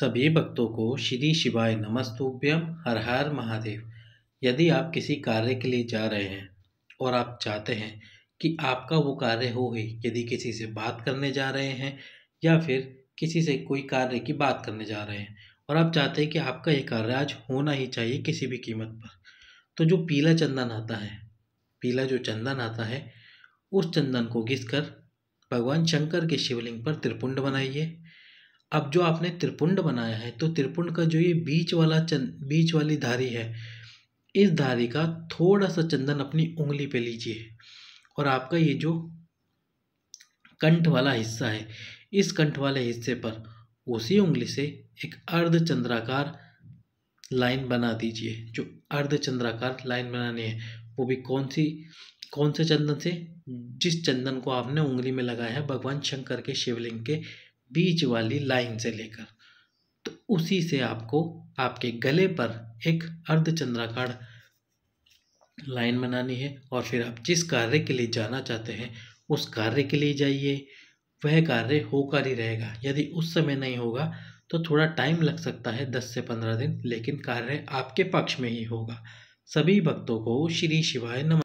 सभी भक्तों को श्री शिवाय नमस्तुभ्यम हर हर महादेव यदि आप किसी कार्य के लिए जा रहे हैं और आप चाहते हैं कि आपका वो कार्य हो ही यदि किसी से बात करने जा रहे हैं या फिर किसी से कोई कार्य की बात करने जा रहे हैं और आप चाहते हैं कि आपका ये कार्य आज होना ही चाहिए किसी भी कीमत पर तो जो पीला चंदन आता है पीला जो चंदन आता है उस चंदन को घिस कर भगवान शंकर के शिवलिंग पर त्रिपुंड बनाइए अब जो आपने त्रिपुंड बनाया है तो त्रिपुंड का जो ये बीच वाला चंद बीच वाली धारी है इस धारी का थोड़ा सा चंदन अपनी उंगली पे लीजिए और आपका ये जो कंठ वाला हिस्सा है इस कंठ वाले हिस्से पर उसी उंगली से एक अर्धचंद्राकार लाइन बना दीजिए जो अर्धचंद्राकार लाइन बनानी है वो भी कौन सी कौन से चंदन से जिस चंदन को आपने उंगली में लगाया है भगवान शंकर के शिवलिंग के बीच वाली लाइन से लेकर तो उसी से आपको आपके गले पर एक अर्धचंद्राकार लाइन बनानी है और फिर आप जिस कार्य के लिए जाना चाहते हैं उस कार्य के लिए जाइए वह कार्य होकर ही रहेगा यदि उस समय नहीं होगा तो थोड़ा टाइम लग सकता है दस से पंद्रह दिन लेकिन कार्य आपके पक्ष में ही होगा सभी भक्तों को श्री शिवाय नमस्कार